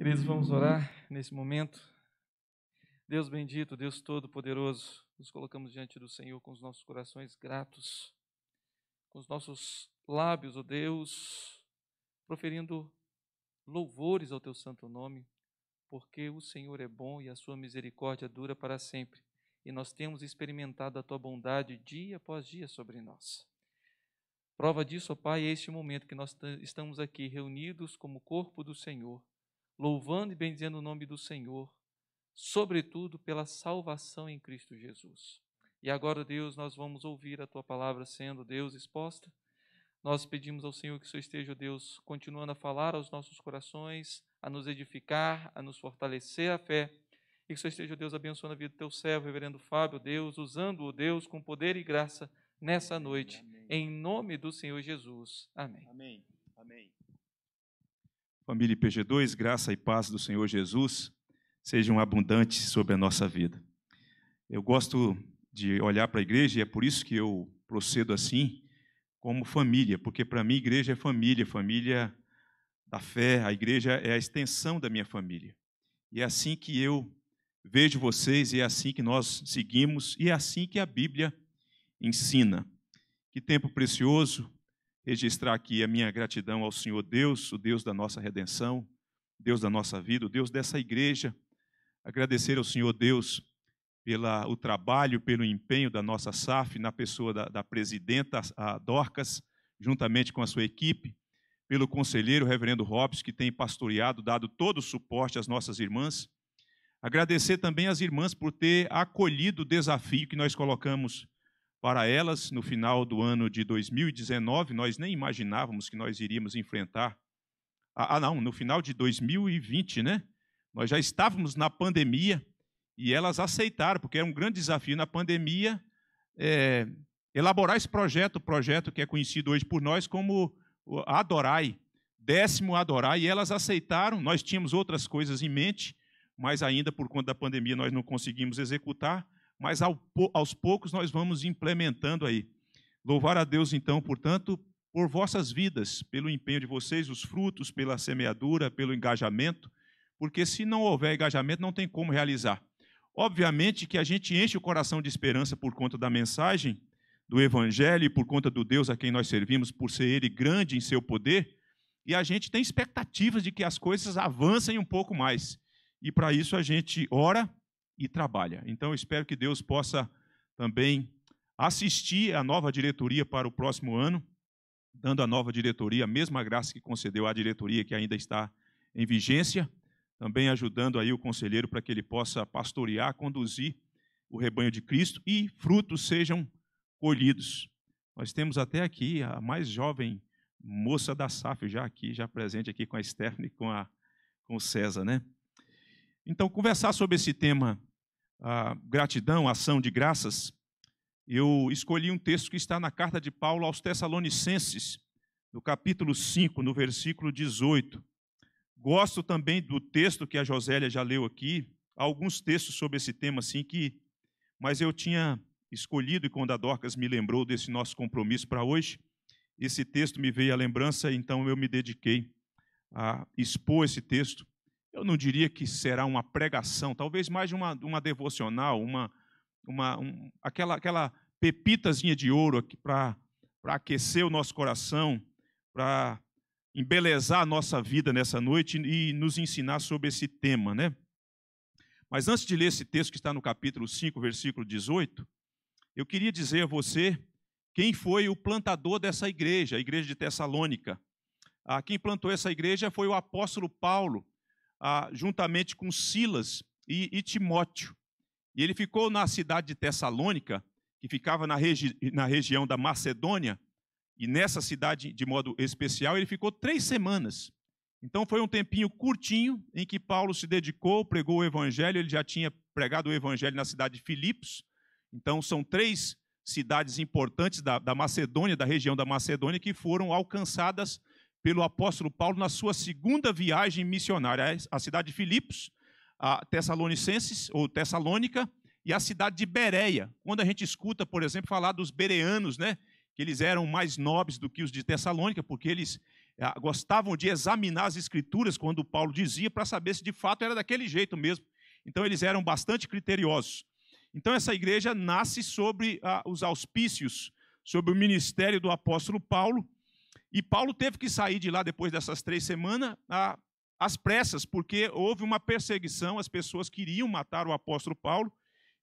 Queridos, vamos orar nesse momento. Deus bendito, Deus Todo-Poderoso, nos colocamos diante do Senhor com os nossos corações gratos, com os nossos lábios, ó oh Deus, proferindo louvores ao Teu santo nome, porque o Senhor é bom e a Sua misericórdia dura para sempre, e nós temos experimentado a Tua bondade dia após dia sobre nós. Prova disso, ó oh Pai, é este momento que nós estamos aqui reunidos como corpo do Senhor louvando e bendizendo o nome do Senhor, sobretudo pela salvação em Cristo Jesus. E agora, Deus, nós vamos ouvir a tua palavra sendo, Deus, exposta. Nós pedimos ao Senhor que o Senhor esteja, Deus, continuando a falar aos nossos corações, a nos edificar, a nos fortalecer a fé. E que o Senhor esteja, Deus, abençoando a vida do teu servo, reverendo Fábio, Deus, usando-o, Deus, com poder e graça nessa noite. Amém. Em nome do Senhor Jesus. Amém. Amém. Amém. Família IPG2, graça e paz do Senhor Jesus sejam abundantes sobre a nossa vida. Eu gosto de olhar para a igreja e é por isso que eu procedo assim, como família, porque para mim igreja é família, família da fé, a igreja é a extensão da minha família. E é assim que eu vejo vocês, e é assim que nós seguimos, e é assim que a Bíblia ensina. Que tempo precioso registrar aqui a minha gratidão ao Senhor Deus, o Deus da nossa redenção, Deus da nossa vida, o Deus dessa igreja. Agradecer ao Senhor Deus pela o trabalho, pelo empenho da nossa SAF, na pessoa da, da presidenta a Dorcas, juntamente com a sua equipe, pelo conselheiro Reverendo Robson, que tem pastoreado, dado todo o suporte às nossas irmãs. Agradecer também às irmãs por ter acolhido o desafio que nós colocamos para elas, no final do ano de 2019, nós nem imaginávamos que nós iríamos enfrentar. Ah, não, no final de 2020, né? Nós já estávamos na pandemia e elas aceitaram, porque era é um grande desafio na pandemia é, elaborar esse projeto, o projeto que é conhecido hoje por nós como Adorai, décimo Adorai, e elas aceitaram. Nós tínhamos outras coisas em mente, mas ainda por conta da pandemia nós não conseguimos executar mas aos poucos nós vamos implementando aí. Louvar a Deus, então, portanto, por vossas vidas, pelo empenho de vocês, os frutos, pela semeadura, pelo engajamento, porque se não houver engajamento, não tem como realizar. Obviamente que a gente enche o coração de esperança por conta da mensagem do Evangelho e por conta do Deus a quem nós servimos, por ser Ele grande em seu poder, e a gente tem expectativas de que as coisas avancem um pouco mais. E para isso a gente ora, e trabalha. Então, espero que Deus possa também assistir a nova diretoria para o próximo ano, dando à nova diretoria a mesma graça que concedeu à diretoria que ainda está em vigência, também ajudando aí o conselheiro para que ele possa pastorear, conduzir o rebanho de Cristo e frutos sejam colhidos. Nós temos até aqui a mais jovem moça da SAF já aqui, já presente aqui com a Stephanie, com a com o César, né? Então, conversar sobre esse tema a gratidão, a ação de graças, eu escolhi um texto que está na carta de Paulo aos Tessalonicenses, no capítulo 5, no versículo 18. Gosto também do texto que a Josélia já leu aqui, alguns textos sobre esse tema assim que mas eu tinha escolhido e quando a Dorcas me lembrou desse nosso compromisso para hoje, esse texto me veio à lembrança, então eu me dediquei a expor esse texto eu não diria que será uma pregação, talvez mais uma, uma devocional, uma, uma um, aquela, aquela pepitazinha de ouro para aquecer o nosso coração, para embelezar a nossa vida nessa noite e nos ensinar sobre esse tema, né? Mas antes de ler esse texto que está no capítulo 5, versículo 18, eu queria dizer a você quem foi o plantador dessa igreja, a igreja de Tessalônica. Ah, quem plantou essa igreja foi o apóstolo Paulo ah, juntamente com Silas e, e, Timóteo. E ele ficou na cidade de Tessalônica, que ficava na, regi na região da Macedônia, e nessa cidade, de modo especial, ele ficou três semanas. Então foi um tempinho curtinho em que Paulo se dedicou, pregou o evangelho, ele já tinha pregado o evangelho na cidade de Filipos. Então são três cidades importantes da, da Macedônia, da região da Macedônia, que foram alcançadas pelo apóstolo Paulo na sua segunda viagem missionária, é a cidade de Filipos, a Tessalonicenses ou Tessalônica e a cidade de Bereia. Quando a gente escuta, por exemplo, falar dos bereanos, né, que eles eram mais nobres do que os de Tessalônica, porque eles ah, gostavam de examinar as escrituras quando Paulo dizia para saber se de fato era daquele jeito mesmo. Então eles eram bastante criteriosos. Então essa igreja nasce sobre ah, os auspícios, sobre o ministério do apóstolo Paulo e Paulo teve que sair de lá depois dessas três semanas às pressas, porque houve uma perseguição, as pessoas queriam matar o apóstolo Paulo,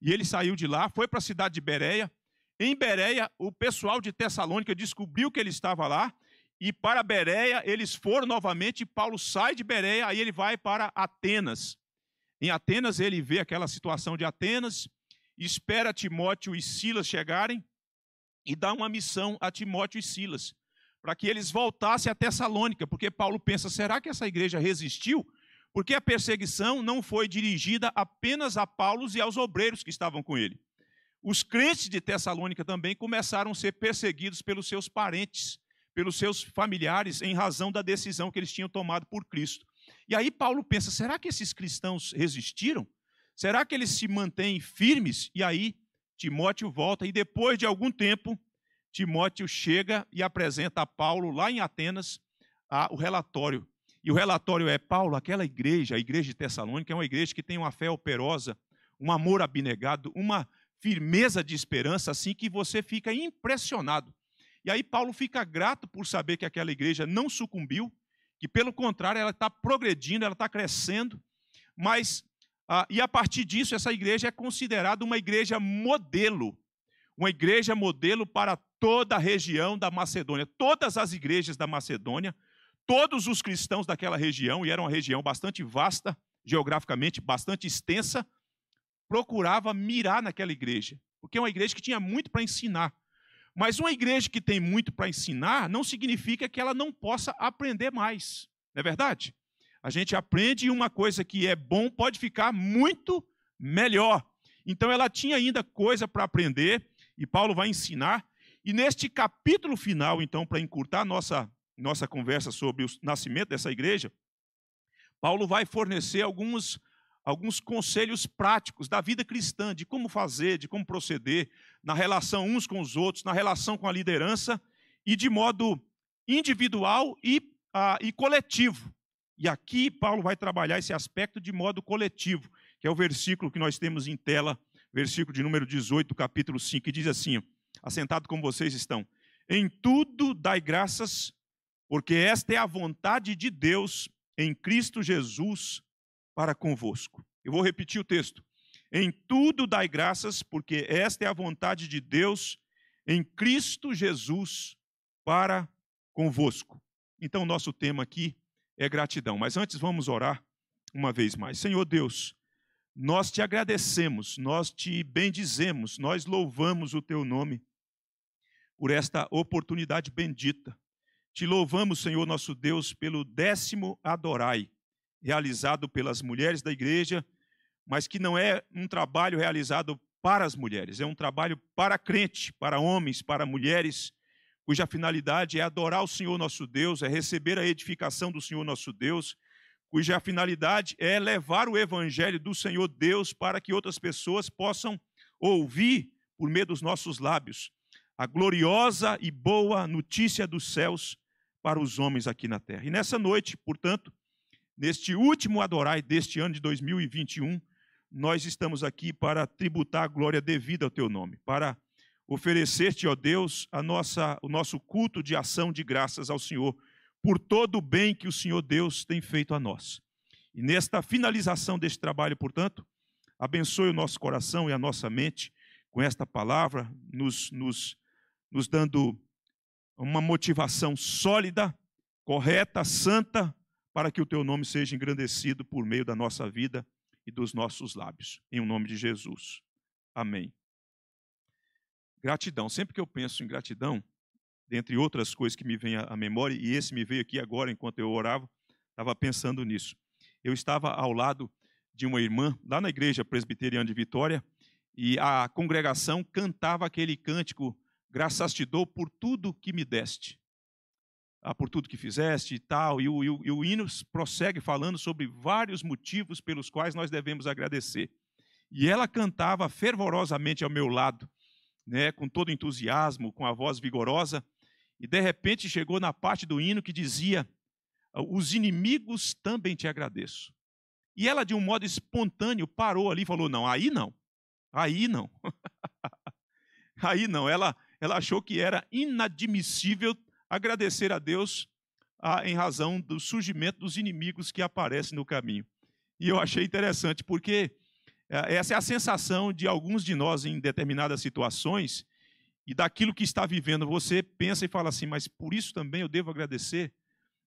e ele saiu de lá, foi para a cidade de Bereia. Em Bereia, o pessoal de Tessalônica descobriu que ele estava lá, e para Bereia eles foram novamente, e Paulo sai de Bereia, aí ele vai para Atenas. Em Atenas ele vê aquela situação de Atenas, espera Timóteo e Silas chegarem e dá uma missão a Timóteo e Silas para que eles voltassem a Tessalônica, porque Paulo pensa: será que essa igreja resistiu? Porque a perseguição não foi dirigida apenas a Paulo e aos obreiros que estavam com ele. Os crentes de Tessalônica também começaram a ser perseguidos pelos seus parentes, pelos seus familiares, em razão da decisão que eles tinham tomado por Cristo. E aí Paulo pensa: será que esses cristãos resistiram? Será que eles se mantêm firmes? E aí Timóteo volta e depois de algum tempo Timóteo chega e apresenta a Paulo, lá em Atenas, a, o relatório. E o relatório é: Paulo, aquela igreja, a igreja de Tessalônica, é uma igreja que tem uma fé operosa, um amor abnegado, uma firmeza de esperança, assim que você fica impressionado. E aí Paulo fica grato por saber que aquela igreja não sucumbiu, que pelo contrário, ela está progredindo, ela está crescendo, mas. Ah, e a partir disso, essa igreja é considerada uma igreja modelo uma igreja é modelo para toda a região da Macedônia, todas as igrejas da Macedônia, todos os cristãos daquela região, e era uma região bastante vasta, geograficamente bastante extensa, procurava mirar naquela igreja, porque é uma igreja que tinha muito para ensinar. Mas uma igreja que tem muito para ensinar não significa que ela não possa aprender mais, não é verdade? A gente aprende e uma coisa que é bom pode ficar muito melhor. Então ela tinha ainda coisa para aprender e Paulo vai ensinar. E neste capítulo final, então, para encurtar nossa, nossa conversa sobre o nascimento dessa igreja, Paulo vai fornecer alguns, alguns conselhos práticos da vida cristã, de como fazer, de como proceder, na relação uns com os outros, na relação com a liderança, e de modo individual e, ah, e coletivo. E aqui Paulo vai trabalhar esse aspecto de modo coletivo, que é o versículo que nós temos em tela versículo de número 18, capítulo 5, que diz assim: Assentado como vocês estão, em tudo dai graças, porque esta é a vontade de Deus em Cristo Jesus para convosco. Eu vou repetir o texto. Em tudo dai graças, porque esta é a vontade de Deus em Cristo Jesus para convosco. Então, nosso tema aqui é gratidão. Mas antes, vamos orar uma vez mais. Senhor Deus, nós te agradecemos, nós te bendizemos, nós louvamos o teu nome por esta oportunidade bendita. Te louvamos, Senhor nosso Deus, pelo décimo Adorai, realizado pelas mulheres da igreja, mas que não é um trabalho realizado para as mulheres, é um trabalho para crente, para homens, para mulheres, cuja finalidade é adorar o Senhor nosso Deus, é receber a edificação do Senhor nosso Deus, cuja finalidade é levar o evangelho do Senhor Deus para que outras pessoas possam ouvir por meio dos nossos lábios a gloriosa e boa notícia dos céus para os homens aqui na terra. E nessa noite, portanto, neste último adorai deste ano de 2021, nós estamos aqui para tributar a glória devida ao teu nome, para oferecer-te, ó Deus, a nossa, o nosso culto de ação de graças ao Senhor por todo o bem que o Senhor Deus tem feito a nós. E nesta finalização deste trabalho, portanto, abençoe o nosso coração e a nossa mente com esta palavra, nos, nos, nos dando uma motivação sólida, correta, santa, para que o teu nome seja engrandecido por meio da nossa vida e dos nossos lábios. Em nome de Jesus. Amém. Gratidão. Sempre que eu penso em gratidão, dentre outras coisas que me vêm à memória, e esse me veio aqui agora enquanto eu orava, estava pensando nisso. Eu estava ao lado de uma irmã, lá na igreja presbiteriana de Vitória, e a congregação cantava aquele cântico: Graças te dou por tudo que me deste, ah, por tudo que fizeste e tal. E o, e, o, e o hino prossegue falando sobre vários motivos pelos quais nós devemos agradecer. E ela cantava fervorosamente ao meu lado, né, com todo entusiasmo, com a voz vigorosa. E de repente chegou na parte do hino que dizia: ah, Os inimigos também te agradeço. E ela, de um modo espontâneo, parou ali e falou: Não, aí não, aí não. aí não. Ela, ela achou que era inadmissível agradecer a Deus ah, em razão do surgimento dos inimigos que aparecem no caminho. E eu achei interessante, porque ah, essa é a sensação de alguns de nós em determinadas situações e daquilo que está vivendo, você pensa e fala assim, mas por isso também eu devo agradecer,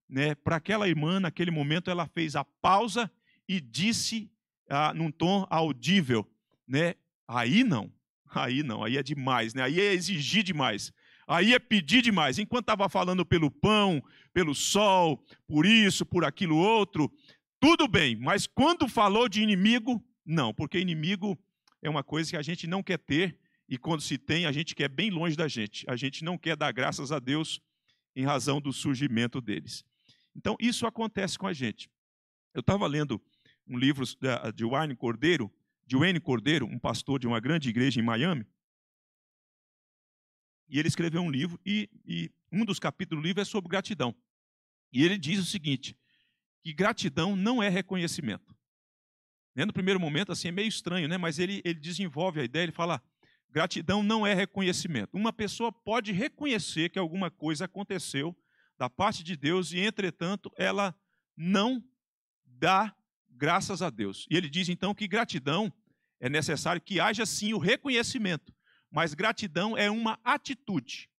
né? Para aquela irmã, naquele momento, ela fez a pausa e disse ah, num tom audível, né? Aí não, aí não, aí é demais, né? Aí é exigir demais, aí é pedir demais. Enquanto estava falando pelo pão, pelo sol, por isso, por aquilo outro, tudo bem, mas quando falou de inimigo, não, porque inimigo é uma coisa que a gente não quer ter e quando se tem, a gente quer bem longe da gente. A gente não quer dar graças a Deus em razão do surgimento deles. Então, isso acontece com a gente. Eu estava lendo um livro de Wayne Cordeiro, de Wayne Cordeiro, um pastor de uma grande igreja em Miami, e ele escreveu um livro, e, e um dos capítulos do livro é sobre gratidão. E ele diz o seguinte, que gratidão não é reconhecimento. Né, no primeiro momento, assim, é meio estranho, né? mas ele, ele desenvolve a ideia, ele fala, Gratidão não é reconhecimento. Uma pessoa pode reconhecer que alguma coisa aconteceu da parte de Deus e, entretanto, ela não dá graças a Deus. E ele diz então que gratidão é necessário que haja sim o reconhecimento, mas gratidão é uma atitude.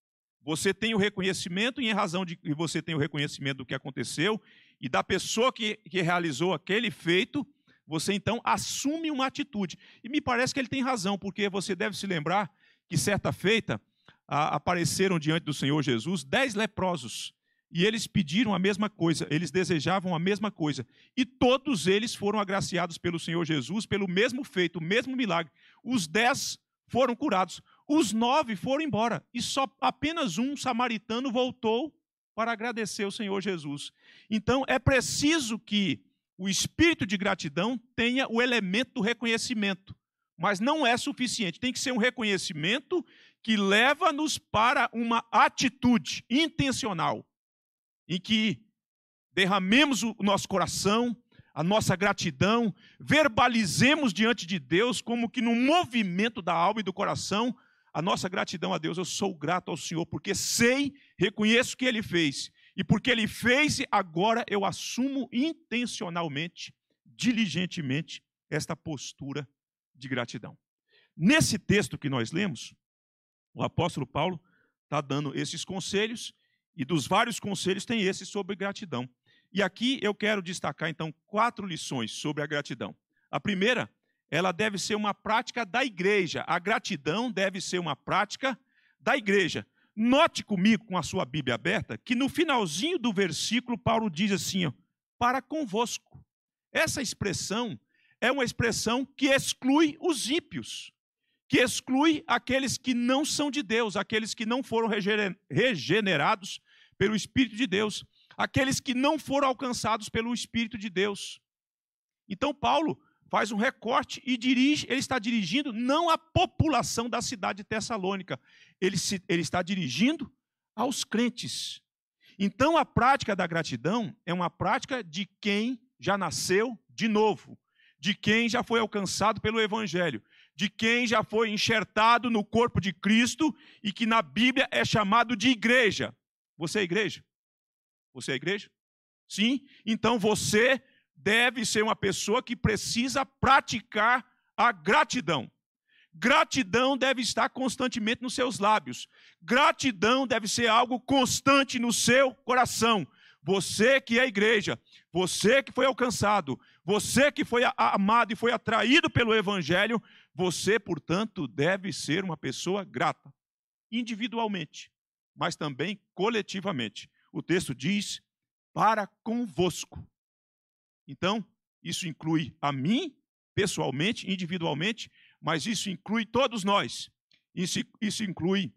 Você tem o reconhecimento e em razão de que você tem o reconhecimento do que aconteceu e da pessoa que, que realizou aquele feito, você então assume uma atitude. E me parece que ele tem razão, porque você deve se lembrar que certa feita a, apareceram diante do Senhor Jesus dez leprosos. E eles pediram a mesma coisa, eles desejavam a mesma coisa. E todos eles foram agraciados pelo Senhor Jesus, pelo mesmo feito, o mesmo milagre. Os dez foram curados, os nove foram embora. E só apenas um samaritano voltou para agradecer o Senhor Jesus. Então é preciso que o espírito de gratidão tenha o elemento do reconhecimento. Mas não é suficiente. Tem que ser um reconhecimento que leva-nos para uma atitude intencional, em que derramemos o nosso coração, a nossa gratidão, verbalizemos diante de Deus, como que no movimento da alma e do coração, a nossa gratidão a Deus. Eu sou grato ao Senhor, porque sei, reconheço o que Ele fez e porque ele fez, agora eu assumo intencionalmente, diligentemente, esta postura de gratidão. Nesse texto que nós lemos, o apóstolo Paulo está dando esses conselhos, e dos vários conselhos tem esse sobre gratidão. E aqui eu quero destacar, então, quatro lições sobre a gratidão. A primeira, ela deve ser uma prática da igreja. A gratidão deve ser uma prática da igreja. Note comigo, com a sua Bíblia aberta, que no finalzinho do versículo, Paulo diz assim: ó, para convosco. Essa expressão é uma expressão que exclui os ímpios, que exclui aqueles que não são de Deus, aqueles que não foram regenerados pelo Espírito de Deus, aqueles que não foram alcançados pelo Espírito de Deus. Então, Paulo faz um recorte e dirige, ele está dirigindo não à população da cidade de Tessalônica, ele, se, ele está dirigindo aos crentes. Então a prática da gratidão é uma prática de quem já nasceu de novo, de quem já foi alcançado pelo evangelho, de quem já foi enxertado no corpo de Cristo e que na Bíblia é chamado de igreja. Você é igreja? Você é igreja? Sim? Então você deve ser uma pessoa que precisa praticar a gratidão. Gratidão deve estar constantemente nos seus lábios. Gratidão deve ser algo constante no seu coração. Você que é igreja, você que foi alcançado, você que foi amado e foi atraído pelo Evangelho, você, portanto, deve ser uma pessoa grata, individualmente, mas também coletivamente. O texto diz: para convosco. Então, isso inclui a mim, pessoalmente, individualmente, mas isso inclui todos nós. Isso, isso inclui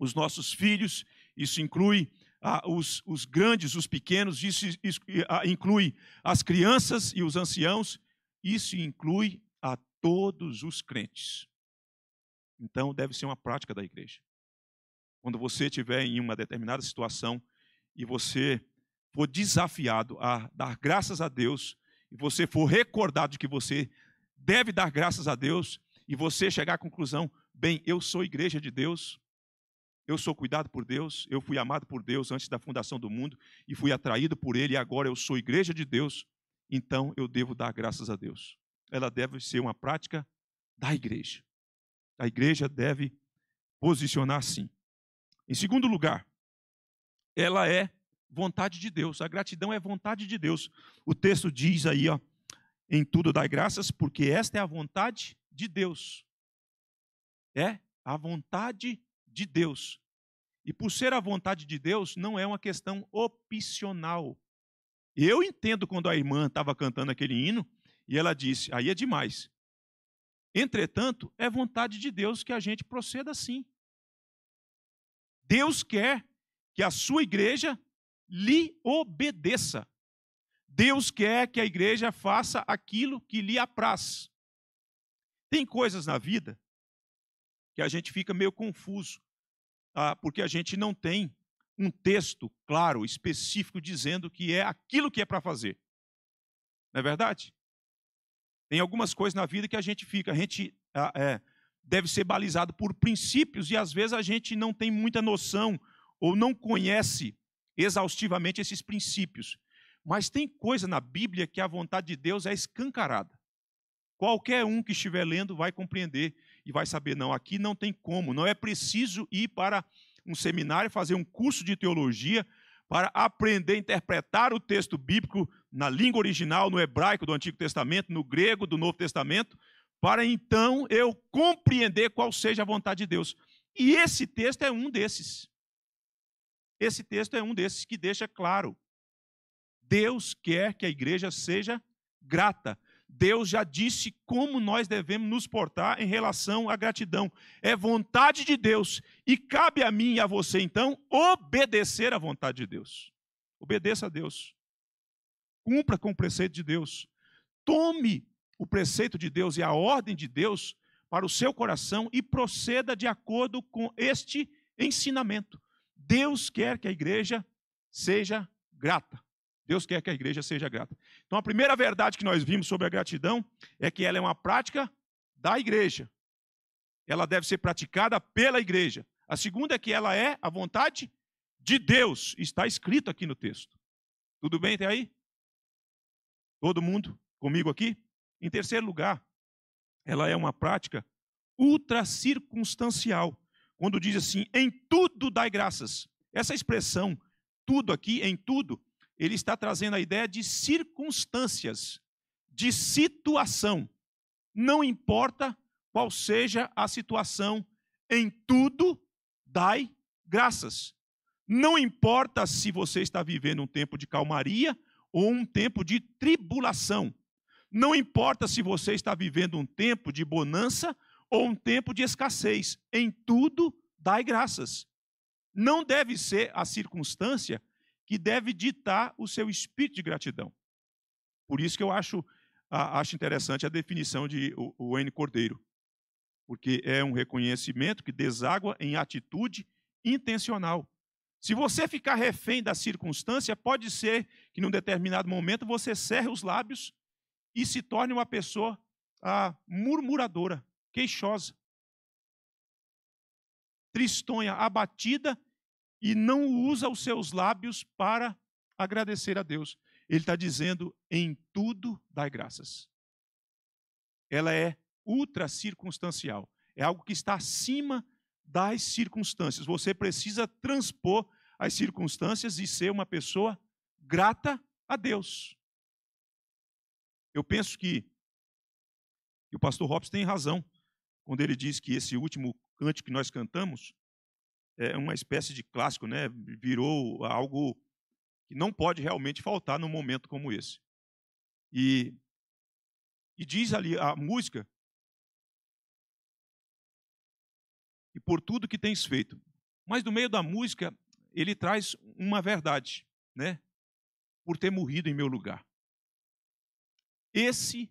os nossos filhos, isso inclui ah, os, os, grandes, os pequenos, isso, isso ah, inclui as crianças e os anciãos, isso inclui a todos os crentes. Então, deve ser uma prática da igreja. Quando você estiver em uma determinada situação e você for desafiado a dar graças a Deus, e você for recordado que você deve dar graças a Deus, e você chegar à conclusão: bem, eu sou igreja de Deus, eu sou cuidado por Deus, eu fui amado por Deus antes da fundação do mundo e fui atraído por Ele, e agora eu sou igreja de Deus, então eu devo dar graças a Deus. Ela deve ser uma prática da igreja. A igreja deve posicionar assim. Em segundo lugar, ela é vontade de Deus. A gratidão é vontade de Deus. O texto diz aí, ó, em tudo dai graças, porque esta é a vontade de Deus. É a vontade de Deus. E por ser a vontade de Deus, não é uma questão opcional. Eu entendo quando a irmã estava cantando aquele hino e ela disse: aí é demais. Entretanto, é vontade de Deus que a gente proceda assim. Deus quer que a sua igreja lhe obedeça. Deus quer que a igreja faça aquilo que lhe apraz. Tem coisas na vida que a gente fica meio confuso, tá? porque a gente não tem um texto claro, específico, dizendo que é aquilo que é para fazer. Não é verdade? Tem algumas coisas na vida que a gente fica, a gente é, deve ser balizado por princípios e às vezes a gente não tem muita noção ou não conhece exaustivamente esses princípios. Mas tem coisa na Bíblia que a vontade de Deus é escancarada. Qualquer um que estiver lendo vai compreender e vai saber, não, aqui não tem como, não é preciso ir para um seminário, fazer um curso de teologia para aprender a interpretar o texto bíblico na língua original, no hebraico do Antigo Testamento, no grego do Novo Testamento, para então eu compreender qual seja a vontade de Deus. E esse texto é um desses. Esse texto é um desses que deixa claro. Deus quer que a igreja seja grata. Deus já disse como nós devemos nos portar em relação à gratidão. É vontade de Deus e cabe a mim e a você, então, obedecer à vontade de Deus. Obedeça a Deus. Cumpra com o preceito de Deus. Tome o preceito de Deus e a ordem de Deus para o seu coração e proceda de acordo com este ensinamento. Deus quer que a igreja seja grata. Deus quer que a igreja seja grata. Então, a primeira verdade que nós vimos sobre a gratidão é que ela é uma prática da igreja. Ela deve ser praticada pela igreja. A segunda é que ela é a vontade de Deus. Está escrito aqui no texto. Tudo bem até aí? Todo mundo comigo aqui? Em terceiro lugar, ela é uma prática ultracircunstancial quando diz assim: em tudo dai graças. Essa expressão, tudo aqui, em tudo, ele está trazendo a ideia de circunstâncias, de situação. Não importa qual seja a situação, em tudo dai graças. Não importa se você está vivendo um tempo de calmaria ou um tempo de tribulação. Não importa se você está vivendo um tempo de bonança ou um tempo de escassez. Em tudo, dai graças. Não deve ser a circunstância que deve ditar o seu espírito de gratidão. Por isso que eu acho, acho interessante a definição de Wayne Cordeiro, porque é um reconhecimento que deságua em atitude intencional. Se você ficar refém da circunstância, pode ser que num determinado momento você cerre os lábios e se torne uma pessoa ah, murmuradora, queixosa, tristonha, abatida e não usa os seus lábios para agradecer a Deus. Ele está dizendo: em tudo dai graças. Ela é ultra circunstancial, é algo que está acima das circunstâncias. Você precisa transpor as circunstâncias e ser uma pessoa grata a Deus. Eu penso que, o pastor Robson tem razão quando ele diz que esse último cântico que nós cantamos é uma espécie de clássico, né? virou algo que não pode realmente faltar num momento como esse. E, e diz ali a música e por tudo que tens feito. Mas no meio da música, ele traz uma verdade, né? Por ter morrido em meu lugar. Esse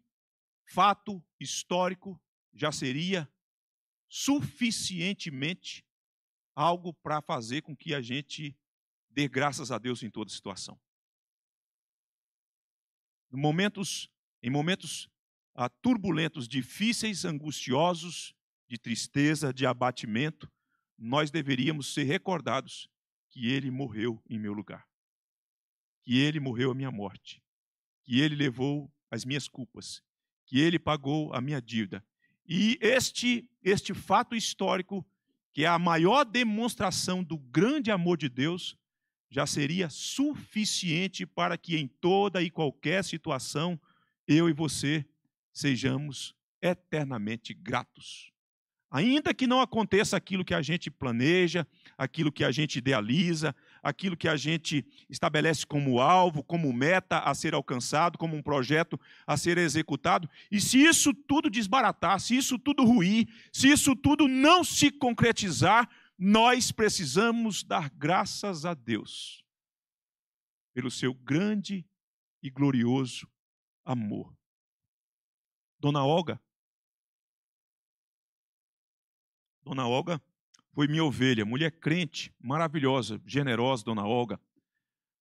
fato histórico já seria suficientemente algo para fazer com que a gente dê graças a Deus em toda situação. Em momentos, em momentos ah, turbulentos, difíceis, angustiosos, de tristeza, de abatimento, nós deveríamos ser recordados que Ele morreu em meu lugar, que Ele morreu a minha morte, que Ele levou as minhas culpas, que Ele pagou a minha dívida, e este, este fato histórico, que é a maior demonstração do grande amor de Deus, já seria suficiente para que em toda e qualquer situação eu e você sejamos eternamente gratos. Ainda que não aconteça aquilo que a gente planeja, aquilo que a gente idealiza, aquilo que a gente estabelece como alvo, como meta a ser alcançado, como um projeto a ser executado. E se isso tudo desbaratar, se isso tudo ruir, se isso tudo não se concretizar, nós precisamos dar graças a Deus pelo seu grande e glorioso amor. Dona Olga, Dona Olga foi minha ovelha, mulher crente, maravilhosa, generosa, dona Olga.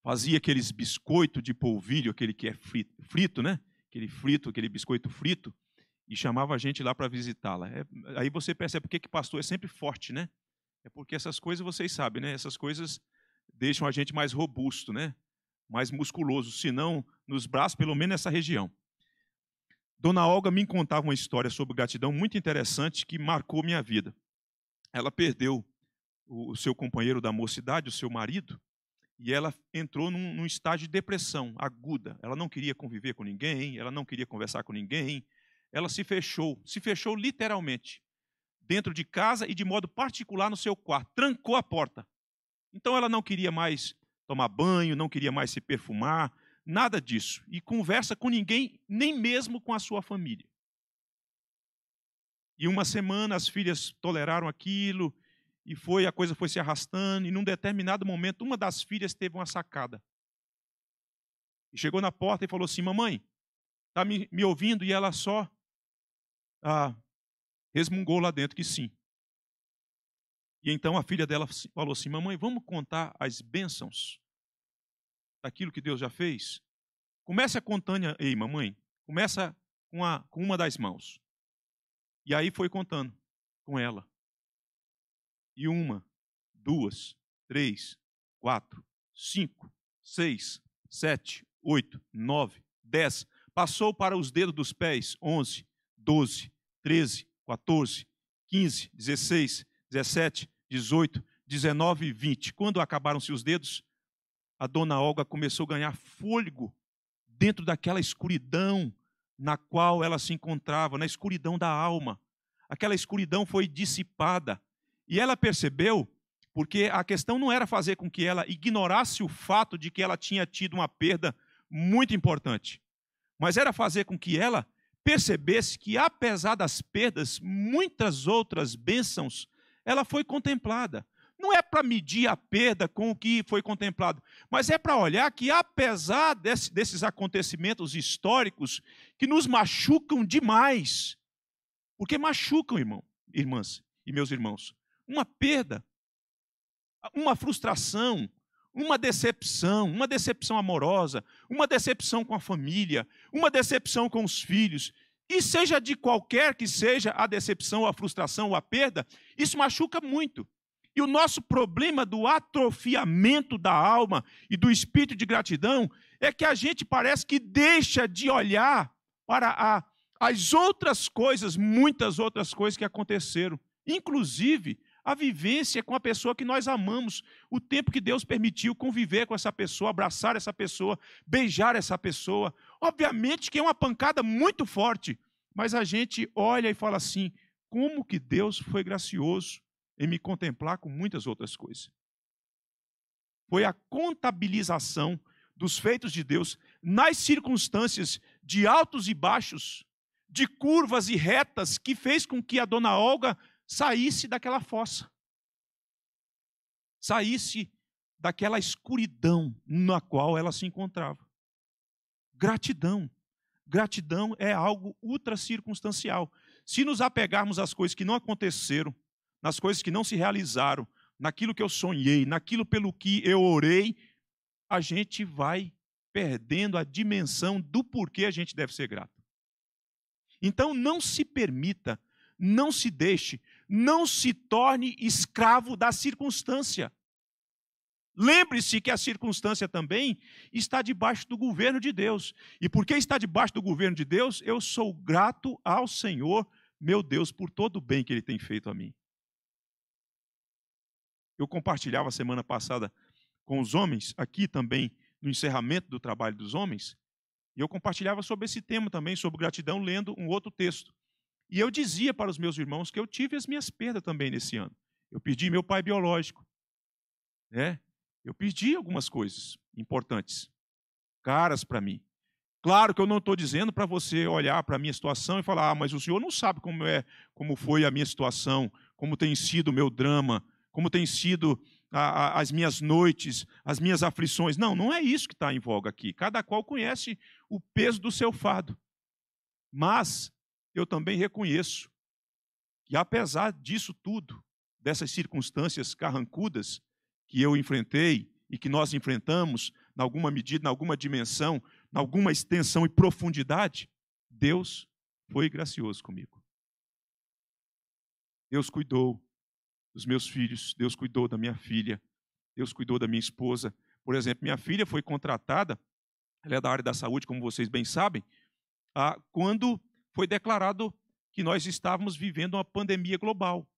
Fazia aqueles biscoitos de polvilho, aquele que é frito, frito, né? Aquele frito, aquele biscoito frito, e chamava a gente lá para visitá-la. É, aí você percebe porque que pastor é sempre forte, né? É porque essas coisas vocês sabem, né? Essas coisas deixam a gente mais robusto, né? Mais musculoso, se não nos braços, pelo menos nessa região. Dona Olga me contava uma história sobre gratidão muito interessante que marcou minha vida ela perdeu o, seu companheiro da mocidade, o seu marido, e ela entrou num, num estágio de depressão aguda. Ela não queria conviver com ninguém, ela não queria conversar com ninguém, ela se fechou, se fechou literalmente, dentro de casa e de modo particular no seu quarto, trancou a porta. Então ela não queria mais tomar banho, não queria mais se perfumar, nada disso. E conversa com ninguém, nem mesmo com a sua família. E uma semana as filhas toleraram aquilo e foi a coisa foi se arrastando e num determinado momento uma das filhas teve uma sacada. E chegou na porta e falou assim: "Mamãe, tá me, me ouvindo?" E ela só ah, resmungou lá dentro que sim. E então a filha dela falou assim: Mamãe, vamos contar as bênçãos daquilo que Deus já fez? Começa contando, ei, mamãe, começa com, a, com uma das mãos. E aí foi contando com ela. E uma, duas, três, quatro, cinco, seis, sete, oito, nove, dez. Passou para os dedos dos pés, onze, doze, treze, quatorze, quinze, dezesseis, dezessete, dezoito, dezenove e vinte. Quando acabaram-se os dedos, a dona Olga começou a ganhar fôlego dentro daquela escuridão na qual ela se encontrava, na escuridão da alma. Aquela escuridão foi dissipada. E ela percebeu, porque a questão não era fazer com que ela ignorasse o fato de que ela tinha tido uma perda muito importante, mas era fazer com que ela percebesse que, apesar das perdas, muitas outras bênçãos ela foi contemplada não é para medir a perda com o que foi contemplado, mas é para olhar que, apesar desse, desses acontecimentos históricos que nos machucam demais, porque machucam, irmão, irmãs e meus irmãos, uma perda, uma frustração, uma decepção, uma decepção amorosa, uma decepção com a família, uma decepção com os filhos, e seja de qualquer que seja a decepção, a frustração ou a perda, isso machuca muito. E o nosso problema do atrofiamento da alma e do espírito de gratidão é que a gente parece que deixa de olhar para a, as outras coisas, muitas outras coisas que aconteceram, inclusive a vivência com a pessoa que nós amamos, o tempo que Deus permitiu conviver com essa pessoa, abraçar essa pessoa, beijar essa pessoa. Obviamente que é uma pancada muito forte, mas a gente olha e fala assim: como que Deus foi gracioso e me contemplar com muitas outras coisas. Foi a contabilização dos feitos de Deus nas circunstâncias de altos e baixos, de curvas e retas, que fez com que a dona Olga saísse daquela fossa, saísse daquela escuridão na qual ela se encontrava. Gratidão. Gratidão é algo ultra circunstancial. Se nos apegarmos às coisas que não aconteceram, nas coisas que não se realizaram, naquilo que eu sonhei, naquilo pelo que eu orei, a gente vai perdendo a dimensão do porquê a gente deve ser grato. Então não se permita, não se deixe, não se torne escravo da circunstância. Lembre-se que a circunstância também está debaixo do governo de Deus. E porque está debaixo do governo de Deus, eu sou grato ao Senhor, meu Deus, por todo o bem que ele tem feito a mim. Eu compartilhava semana passada com os homens, aqui também no encerramento do trabalho dos homens, e eu compartilhava sobre esse tema também, sobre gratidão, lendo um outro texto. E eu dizia para os meus irmãos que eu tive as minhas perdas também nesse ano. Eu perdi meu pai biológico. Né? Eu perdi algumas coisas importantes, caras para mim. Claro que eu não estou dizendo para você olhar para a minha situação e falar, ah, mas o senhor não sabe como é, como foi a minha situação, como tem sido o meu drama, como tem sido a, a, as minhas noites, as minhas aflições. Não, não é isso que está em voga aqui. Cada qual conhece o peso do seu fado. Mas eu também reconheço que, apesar disso tudo, dessas circunstâncias carrancudas que eu enfrentei e que nós enfrentamos, em alguma medida, em alguma dimensão, em alguma extensão e profundidade, Deus foi gracioso comigo. Deus cuidou dos meus filhos, Deus cuidou da minha filha, Deus cuidou da minha esposa. Por exemplo, minha filha foi contratada, ela é da área da saúde, como vocês bem sabem, ah, quando foi declarado que nós estávamos vivendo uma pandemia global.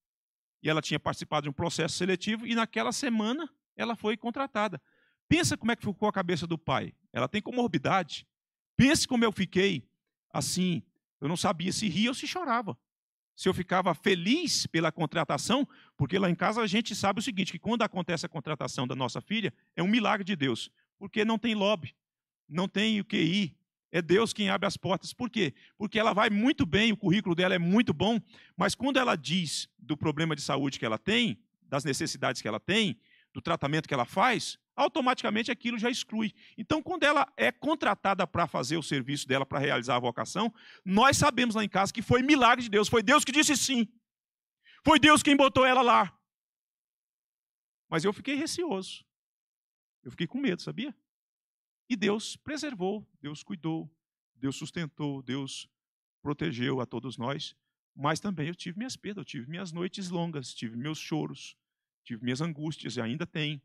E ela tinha participado de um processo seletivo e naquela semana ela foi contratada. Pensa como é que ficou a cabeça do pai. Ela tem comorbidade. Pense como eu fiquei assim. Eu não sabia se ria ou se chorava se eu ficava feliz pela contratação, porque lá em casa a gente sabe o seguinte, que quando acontece a contratação da nossa filha, é um milagre de Deus, porque não tem lobby, não tem o QI, é Deus quem abre as portas. Por quê? Porque ela vai muito bem, o currículo dela é muito bom, mas quando ela diz do problema de saúde que ela tem, das necessidades que ela tem, do tratamento que ela faz, automaticamente aquilo já exclui. Então, quando ela é contratada para fazer o serviço dela, para realizar a vocação, nós sabemos lá em casa que foi milagre de Deus, foi Deus que disse sim. Foi Deus quem botou ela lá. Mas eu fiquei receoso. Eu fiquei com medo, sabia? E Deus preservou, Deus cuidou, Deus sustentou, Deus protegeu a todos nós. Mas também eu tive minhas perdas, eu tive minhas noites longas, tive meus choros, tive minhas angústias e ainda tem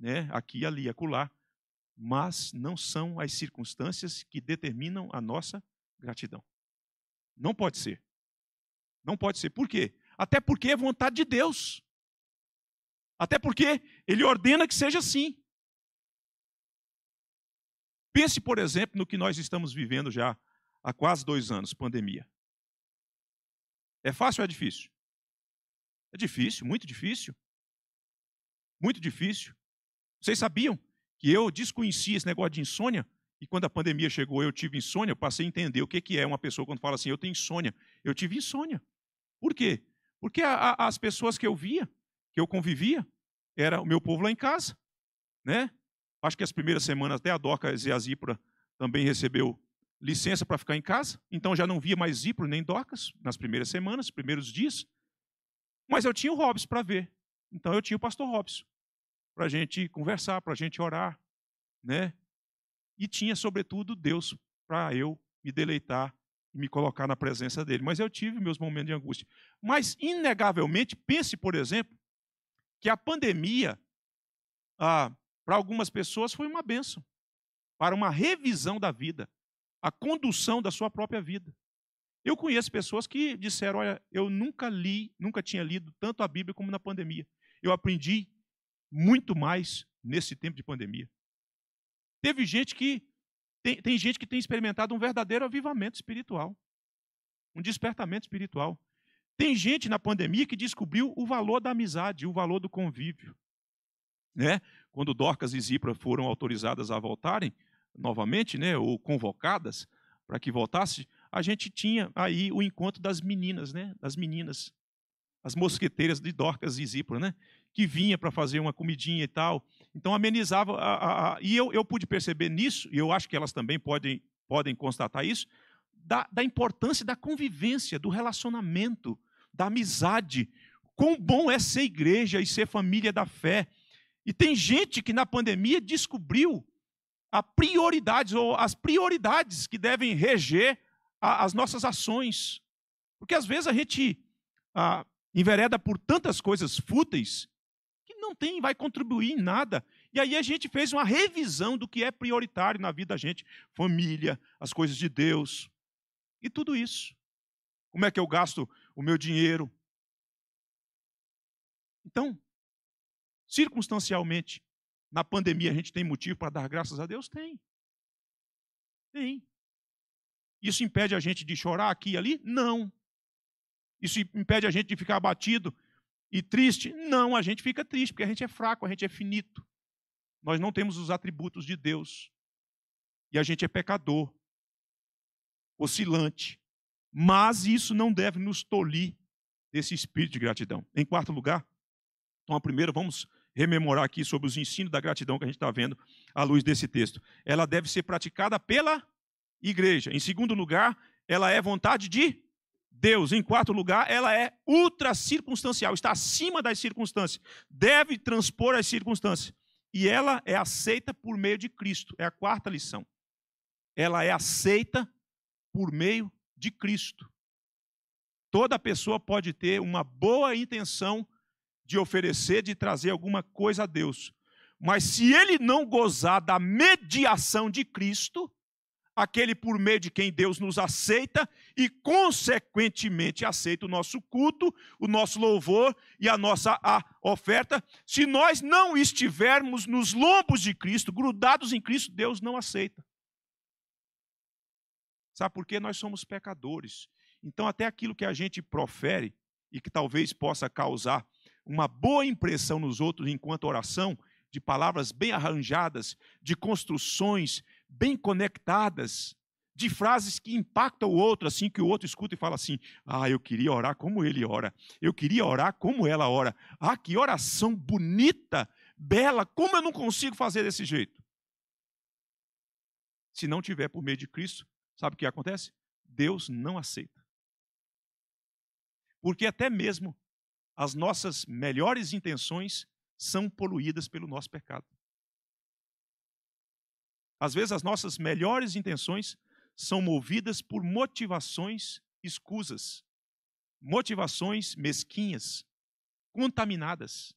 né, aqui, ali, acolá, mas não são as circunstâncias que determinam a nossa gratidão. Não pode ser. Não pode ser. Por quê? Até porque é vontade de Deus. Até porque ele ordena que seja assim. Pense, por exemplo, no que nós estamos vivendo já há quase dois anos pandemia. É fácil ou é difícil? É difícil, muito difícil. Muito difícil. Vocês sabiam que eu desconhecia esse negócio de insônia? E quando a pandemia chegou, eu tive insônia, eu passei a entender o que é uma pessoa quando fala assim, eu tenho insônia. Eu tive insônia. Por quê? Porque a, a, as pessoas que eu via, que eu convivia, era o meu povo lá em casa. Né? Acho que as primeiras semanas até a Doca e a Zipra também recebeu licença para ficar em casa, então já não via mais Zipro nem Docas nas primeiras semanas, primeiros dias. Mas eu tinha o Hobbes para ver. Então eu tinha o pastor Hobbes para a gente conversar, para a gente orar, né? E tinha, sobretudo, Deus para eu me deleitar e me colocar na presença dele. Mas eu tive meus momentos de angústia. Mas, inegavelmente, pense, por exemplo, que a pandemia, ah, para algumas pessoas, foi uma bênção para uma revisão da vida, a condução da sua própria vida. Eu conheço pessoas que disseram: Olha, eu nunca li, nunca tinha lido tanto a Bíblia como na pandemia. Eu aprendi muito mais nesse tempo de pandemia. Teve gente que tem, tem gente que tem experimentado um verdadeiro avivamento espiritual, um despertamento espiritual. Tem gente na pandemia que descobriu o valor da amizade, o valor do convívio. Né? Quando Dorcas e Zipra foram autorizadas a voltarem novamente, né, ou convocadas para que voltasse, a gente tinha aí o encontro das meninas, né, das meninas, as mosqueteiras de Dorcas e Zipra, né, que vinha para fazer uma comidinha e tal. Então amenizava. A, a, e eu, eu pude perceber nisso, e eu acho que elas também podem, podem constatar isso, da, da importância da convivência, do relacionamento, da amizade. Quão bom é ser igreja e ser família da fé. E tem gente que na pandemia descobriu a prioridades ou as prioridades que devem reger a, as nossas ações. Porque às vezes a gente a, ah, envereda por tantas coisas fúteis não tem, vai contribuir em nada. E aí a gente fez uma revisão do que é prioritário na vida da gente: família, as coisas de Deus e tudo isso. Como é que eu gasto o meu dinheiro? Então, circunstancialmente, na pandemia a gente tem motivo para dar graças a Deus? Tem. Tem. Isso impede a gente de chorar aqui e ali? Não. Isso impede a gente de ficar abatido e triste? Não, a gente fica triste porque a gente é fraco, a gente é finito. Nós não temos os atributos de Deus. E a gente é pecador, oscilante. Mas isso não deve nos tolir desse espírito de gratidão. Em quarto lugar, então, a primeira, vamos rememorar aqui sobre os ensinos da gratidão que a gente está vendo à luz desse texto. Ela deve ser praticada pela igreja. Em segundo lugar, ela é vontade de Deus. Em quarto lugar, ela é ultra circunstancial, está acima das circunstâncias, deve transpor as circunstâncias. E ela é aceita por meio de Cristo. É a quarta lição. Ela é aceita por meio de Cristo. Toda pessoa pode ter uma boa intenção de oferecer, de trazer alguma coisa a Deus. Mas se ele não gozar da mediação de Cristo, aquele por meio de quem Deus nos aceita e, consequentemente, aceita o nosso culto, o nosso louvor e a nossa a oferta. Se nós não estivermos nos lombos de Cristo, grudados em Cristo, Deus não aceita. Sabe por quê? Nós somos pecadores. Então, até aquilo que a gente profere e que talvez possa causar uma boa impressão nos outros enquanto oração, de palavras bem arranjadas, de construções, bem conectadas, de frases que impactam o outro, assim que o outro escuta e fala assim: Ah, eu queria orar como ele ora, eu queria orar como ela ora. Ah, que oração bonita, bela, como eu não consigo fazer desse jeito? Se não tiver por meio de Cristo, sabe o que acontece? Deus não aceita. Porque até mesmo as nossas melhores intenções são poluídas pelo nosso pecado. Às vezes, as nossas melhores intenções são movidas por motivações escusas, motivações mesquinhas, contaminadas.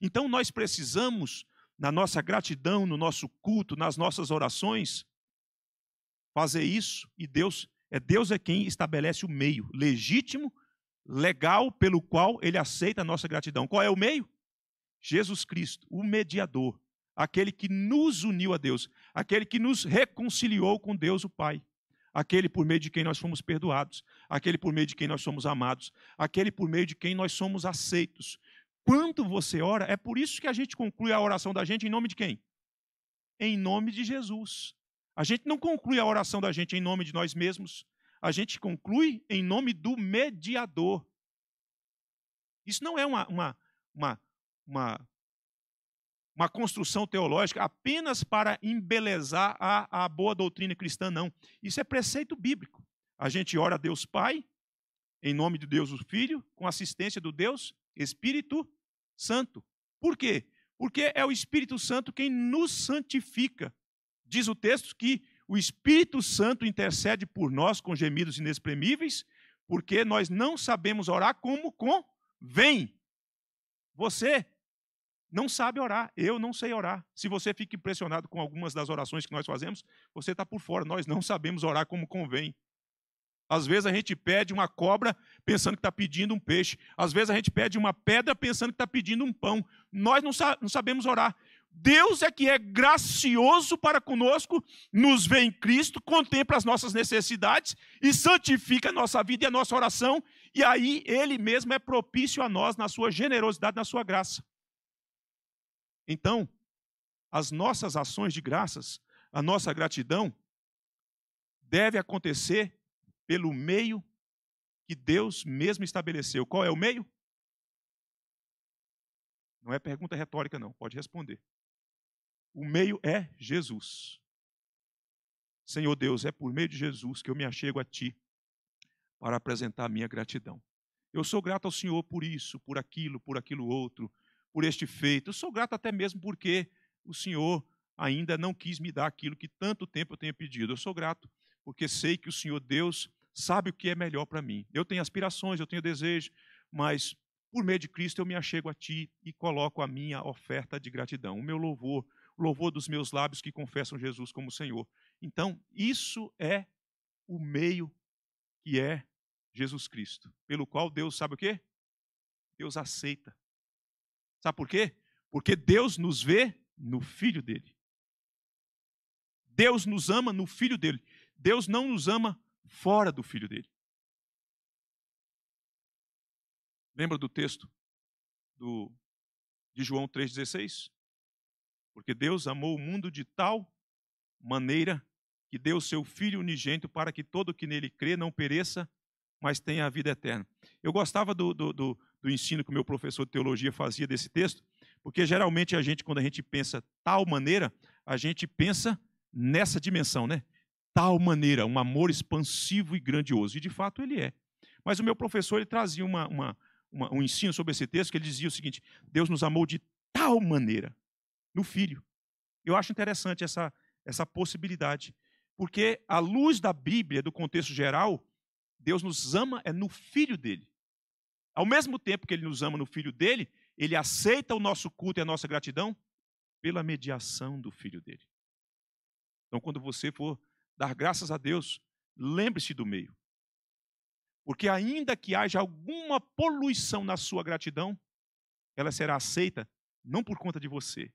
Então, nós precisamos, na nossa gratidão, no nosso culto, nas nossas orações, fazer isso e Deus é Deus é quem estabelece o meio legítimo, legal pelo qual ele aceita a nossa gratidão. Qual é o meio? Jesus Cristo, o mediador, aquele que nos uniu a Deus, aquele que nos reconciliou com Deus o Pai, aquele por meio de quem nós fomos perdoados, aquele por meio de quem nós somos amados, aquele por meio de quem nós somos aceitos. Quando você ora, é por isso que a gente conclui a oração da gente em nome de quem? Em nome de Jesus. A gente não conclui a oração da gente em nome de nós mesmos, a gente conclui em nome do mediador. Isso não é uma, uma, uma, uma uma construção teológica apenas para embelezar a, a boa doutrina cristã, não. Isso é preceito bíblico. A gente ora a Deus Pai, em nome de Deus o Filho, com assistência do Deus Espírito Santo. Por quê? Porque é o Espírito Santo quem nos santifica. Diz o texto que o Espírito Santo intercede por nós com gemidos inexprimíveis, porque nós não sabemos orar como convém. Você não sabe orar. Eu não sei orar. Se você fica impressionado com algumas das orações que nós fazemos, você está por fora. Nós não sabemos orar como convém. Às vezes a gente pede uma cobra pensando que está pedindo um peixe. Às vezes a gente pede uma pedra pensando que está pedindo um pão. Nós não, sa não sabemos orar. Deus é que é gracioso para conosco, nos vê em Cristo, contempla as nossas necessidades e santifica a nossa vida e a nossa oração, e aí Ele mesmo é propício a nós na sua generosidade, na sua graça. Então, as nossas ações de graças, a nossa gratidão, deve acontecer pelo meio que Deus mesmo estabeleceu. Qual é o meio? Não é pergunta retórica, não, pode responder. O meio é Jesus. Senhor Deus, é por meio de Jesus que eu me achego a Ti para apresentar minha gratidão. Eu sou grato ao Senhor por isso, por aquilo, por aquilo outro, por este feito. Eu sou grato até mesmo porque o Senhor ainda não quis me dar aquilo que tanto tempo eu tenho pedido. Eu sou grato porque sei que o Senhor Deus sabe o que é melhor para mim. Eu tenho aspirações, eu tenho desejo, mas por meio de Cristo eu me achego a ti e coloco a minha oferta de gratidão, o meu louvor, o louvor dos meus lábios que confessam Jesus como Senhor. Então, isso é o meio que é Jesus Cristo, pelo qual Deus sabe o quê? Deus aceita Sabe por quê? Porque Deus nos vê no filho dele. Deus nos ama no filho dele. Deus não nos ama fora do filho dele. Lembra do texto do, de João 3,16? Porque Deus amou o mundo de tal maneira que deu o seu Filho unigênito para que todo que nele crê não pereça, mas tenha a vida eterna. Eu gostava do, do, do, do ensino que o meu professor de teologia fazia desse texto, porque geralmente a gente, quando a gente pensa tal maneira, a gente pensa nessa dimensão, né? Tal maneira, um amor expansivo e grandioso. E de fato ele é. Mas o meu professor ele trazia uma, uma, uma, um ensino sobre esse texto que ele dizia o seguinte: Deus nos amou de tal maneira no Filho. Eu acho interessante essa, essa possibilidade, porque à luz da Bíblia, do contexto geral, Deus nos ama é no Filho dele. Ao mesmo tempo que ele nos ama no filho dele, ele aceita o nosso culto e a nossa gratidão pela mediação do filho dele. Então, quando você for dar graças a Deus, lembre-se do meio. Porque, ainda que haja alguma poluição na sua gratidão, ela será aceita não por conta de você,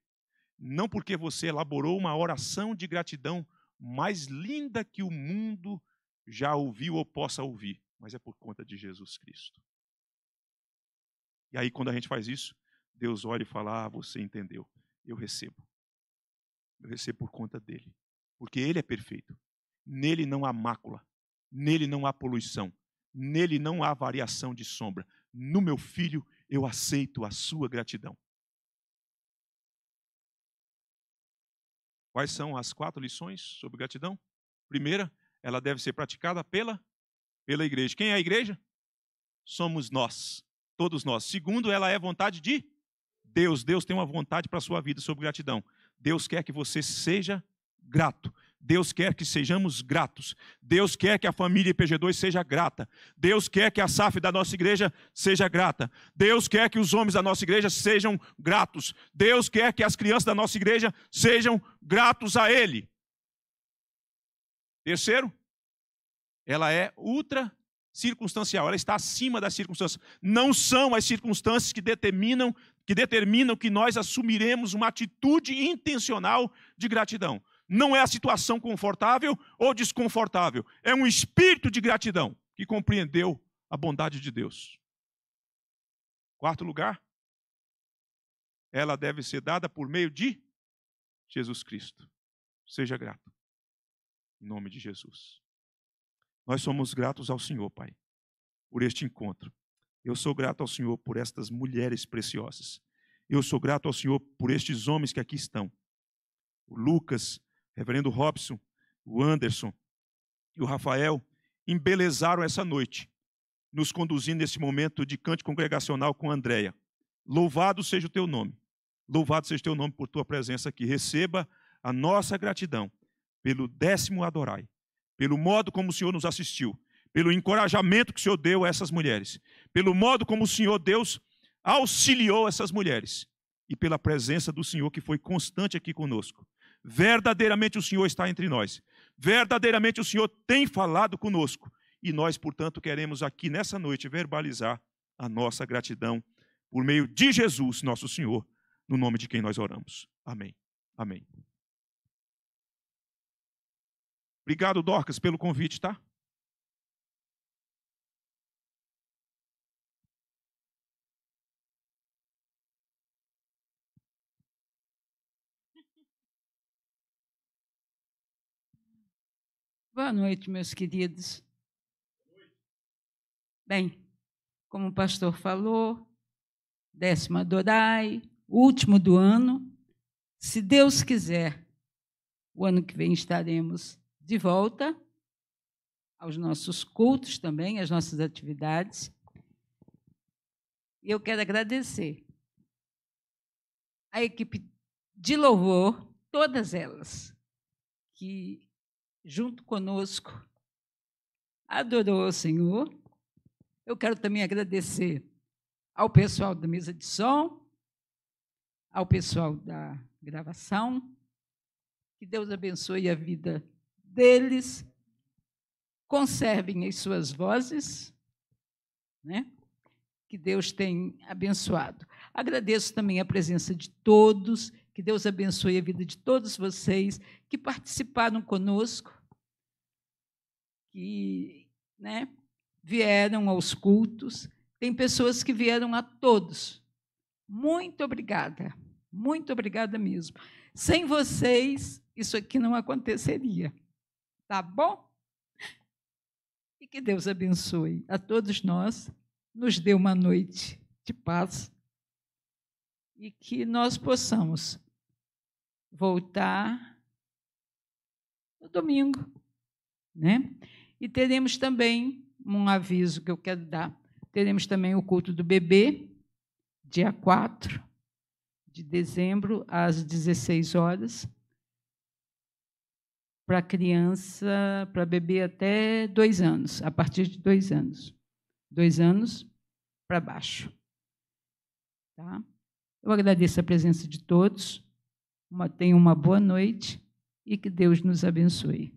não porque você elaborou uma oração de gratidão mais linda que o mundo já ouviu ou possa ouvir, mas é por conta de Jesus Cristo. E aí, quando a gente faz isso, Deus olha e fala: Ah, você entendeu, eu recebo. Eu recebo por conta dele. Porque ele é perfeito. Nele não há mácula. Nele não há poluição. Nele não há variação de sombra. No meu filho, eu aceito a sua gratidão. Quais são as quatro lições sobre gratidão? Primeira, ela deve ser praticada pela pela igreja. Quem é a igreja? Somos nós todos nós. Segundo, ela é vontade de Deus. Deus tem uma vontade para a sua vida sobre gratidão. Deus quer que você seja grato. Deus quer que sejamos gratos. Deus quer que a família IPG2 seja grata. Deus quer que a SAF da nossa igreja seja grata. Deus quer que os homens da nossa igreja sejam gratos. Deus quer que as crianças da nossa igreja sejam gratos a Ele. Terceiro, ela é ultra circunstancial, ela está acima das circunstâncias. Não são as circunstâncias que determinam que determinam que nós assumiremos uma atitude intencional de gratidão. Não é a situação confortável ou desconfortável, é um espírito de gratidão que compreendeu a bondade de Deus. Quarto lugar, ela deve ser dada por meio de Jesus Cristo. Seja grato. Em nome de Jesus. Nós somos gratos ao Senhor, Pai, por este encontro. Eu sou grato ao Senhor por estas mulheres preciosas. Eu sou grato ao Senhor por estes homens que aqui estão. O Lucas, reverendo Robson, o Anderson e o Rafael embelezaram essa noite, nos conduzindo nesse momento de cante congregacional com Andréia. Louvado seja o teu nome. Louvado seja o teu nome por tua presença aqui. Receba a nossa gratidão pelo décimo adorai pelo modo como o Senhor nos assistiu, pelo encorajamento que o Senhor deu a essas mulheres, pelo modo como o Senhor Deus auxiliou essas mulheres e pela presença do Senhor que foi constante aqui conosco. Verdadeiramente o Senhor está entre nós. Verdadeiramente o Senhor tem falado conosco. E nós, portanto, queremos aqui nessa noite verbalizar a nossa gratidão por meio de Jesus, nosso Senhor, no nome de quem nós oramos. Amém. Amém. Obrigado, Dorcas, pelo convite, tá? Boa noite, meus queridos. Bem, como o pastor falou, décima Dorai, último do ano. Se Deus quiser, o ano que vem estaremos de volta aos nossos cultos também, às nossas atividades. E eu quero agradecer a equipe de louvor, todas elas, que junto conosco adorou o Senhor. Eu quero também agradecer ao pessoal da mesa de som, ao pessoal da gravação. Que Deus abençoe a vida deles conservem as suas vozes, né? que Deus tem abençoado. Agradeço também a presença de todos, que Deus abençoe a vida de todos vocês que participaram conosco, que né, vieram aos cultos. Tem pessoas que vieram a todos. Muito obrigada, muito obrigada mesmo. Sem vocês, isso aqui não aconteceria. Tá bom? E que Deus abençoe a todos nós, nos dê uma noite de paz e que nós possamos voltar no domingo, né? E teremos também um aviso que eu quero dar. Teremos também o culto do bebê, dia 4 de dezembro, às 16 horas para criança, para bebê até dois anos, a partir de dois anos. Dois anos para baixo. Tá? Eu agradeço a presença de todos. Uma, tenham uma boa noite e que Deus nos abençoe.